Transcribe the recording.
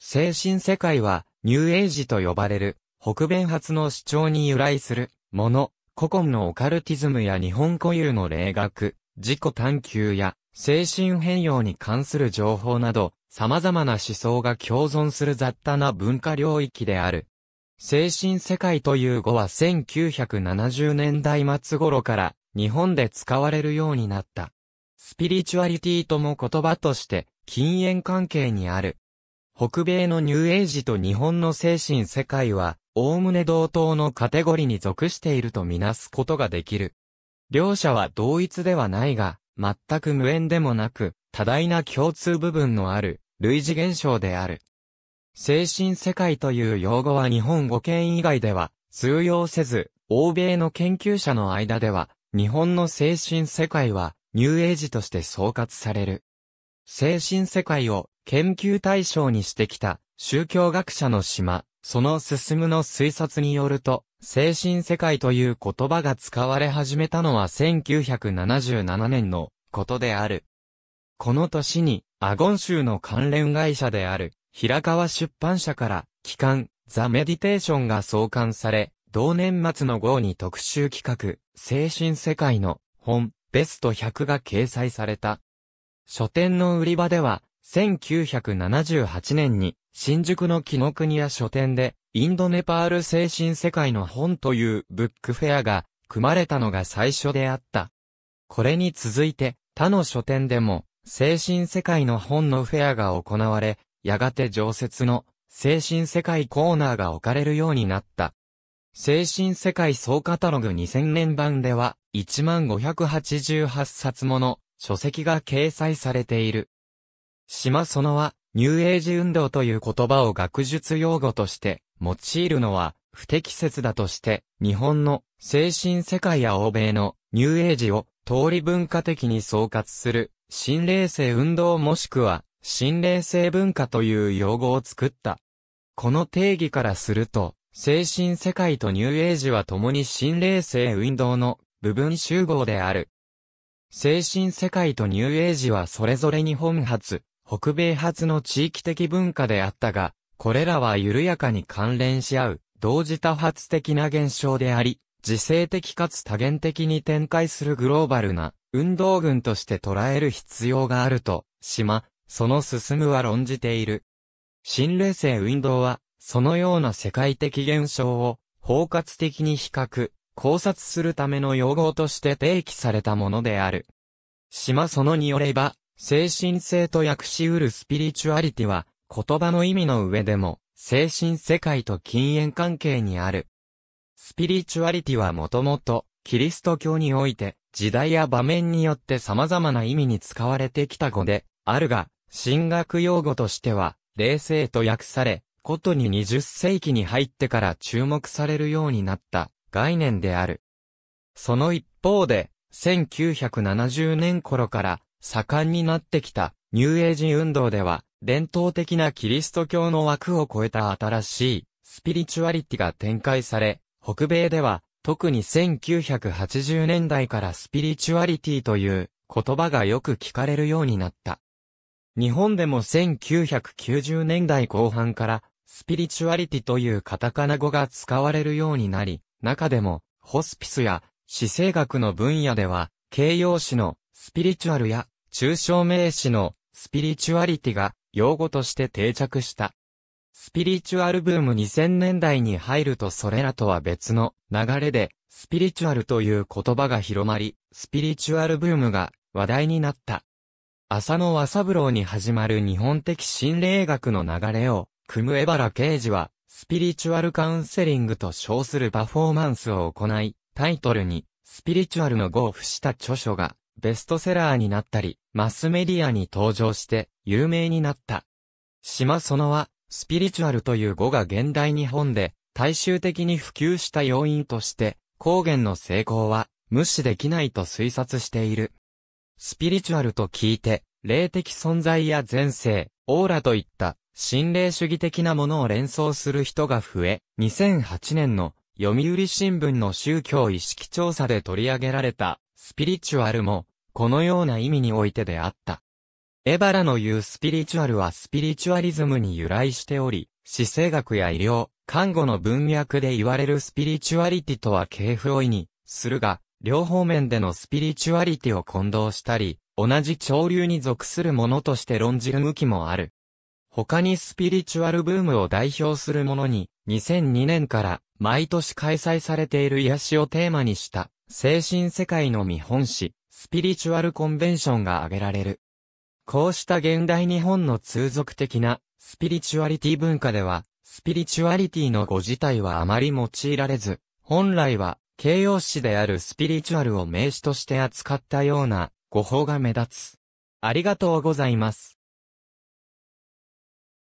精神世界は、ニューエイジと呼ばれる、北弁発の主張に由来する、もの、古今のオカルティズムや日本固有の霊学、自己探求や、精神変容に関する情報など、様々な思想が共存する雑多な文化領域である。精神世界という語は1970年代末頃から日本で使われるようになった。スピリチュアリティとも言葉として禁煙関係にある北米のニューエイジと日本の精神世界は、おおむね同等のカテゴリーに属しているとみなすことができる。両者は同一ではないが、全く無縁でもなく、多大な共通部分のある、類似現象である。精神世界という用語は日本語圏以外では通用せず、欧米の研究者の間では、日本の精神世界は、ニューエイジとして総括される。精神世界を研究対象にしてきた宗教学者の島、その進むの推察によると、精神世界という言葉が使われ始めたのは1977年のことである。この年に、アゴン州の関連会社である、平川出版社から、機関、ザ・メディテーションが創刊され、同年末の号に特集企画、精神世界の本、ベスト100が掲載された。書店の売り場では、1978年に新宿の木の国屋書店でインドネパール精神世界の本というブックフェアが組まれたのが最初であった。これに続いて他の書店でも精神世界の本のフェアが行われ、やがて常設の精神世界コーナーが置かれるようになった。精神世界総カタログ2000年版では1588冊もの書籍が掲載されている。島園は、ニューエイジ運動という言葉を学術用語として用いるのは不適切だとして、日本の精神世界や欧米のニューエイジを通り文化的に総括する新霊性運動もしくは新霊性文化という用語を作った。この定義からすると、精神世界とニューエイジは共に新霊性運動の部分集合である。精神世界とニューエイジはそれぞれに本発、北米発の地域的文化であったが、これらは緩やかに関連し合う、同時多発的な現象であり、自制的かつ多元的に展開するグローバルな運動群として捉える必要があると、島、その進むは論じている。新冷性運動は、そのような世界的現象を包括的に比較、考察するための用語として提起されたものである。島そのによれば、精神性と訳し得るスピリチュアリティは、言葉の意味の上でも、精神世界と禁煙関係にある。スピリチュアリティはもともと、キリスト教において、時代や場面によって様々な意味に使われてきた語で、あるが、神学用語としては、霊性と訳され、ことに20世紀に入ってから注目されるようになった概念である。その一方で、1970年頃から盛んになってきた、ニューエイジ運動では、伝統的なキリスト教の枠を超えた新しい、スピリチュアリティが展開され、北米では、特に1980年代からスピリチュアリティという言葉がよく聞かれるようになった。日本でも1990年代後半からスピリチュアリティというカタカナ語が使われるようになり、中でもホスピスや死生学の分野では形容詞のスピリチュアルや、抽象名詞のスピリチュアリティが用語として定着した。スピリチュアルブーム2000年代に入るとそれらとは別の流れで、スピリチュアルという言葉が広まり、スピリチュアルブームが話題になった。浅野和三郎に始まる日本的心霊学の流れを、組む江原刑事は、スピリチュアルカウンセリングと称するパフォーマンスを行い、タイトルに、スピリチュアルの語を付した著書がベストセラーになったり、マスメディアに登場して有名になった。島そのは、スピリチュアルという語が現代日本で大衆的に普及した要因として、高原の成功は無視できないと推察している。スピリチュアルと聞いて、霊的存在や前世、オーラといった心霊主義的なものを連想する人が増え、2008年の読売新聞の宗教意識調査で取り上げられたスピリチュアルも、このような意味においてであった。エバラの言うスピリチュアルはスピリチュアリズムに由来しており、姿勢学や医療、看護の文脈で言われるスピリチュアリティとは系譜を意味するが、両方面でのスピリチュアリティを混同したり、同じ潮流に属するものとして論じる向きもある。他にスピリチュアルブームを代表するものに、2002年から毎年開催されている癒しをテーマにした精神世界の見本誌、スピリチュアルコンベンションが挙げられる。こうした現代日本の通俗的なスピリチュアリティ文化では、スピリチュアリティの語自体はあまり用いられず、本来は形容詞であるスピリチュアルを名詞として扱ったような語法が目立つ。ありがとうございます。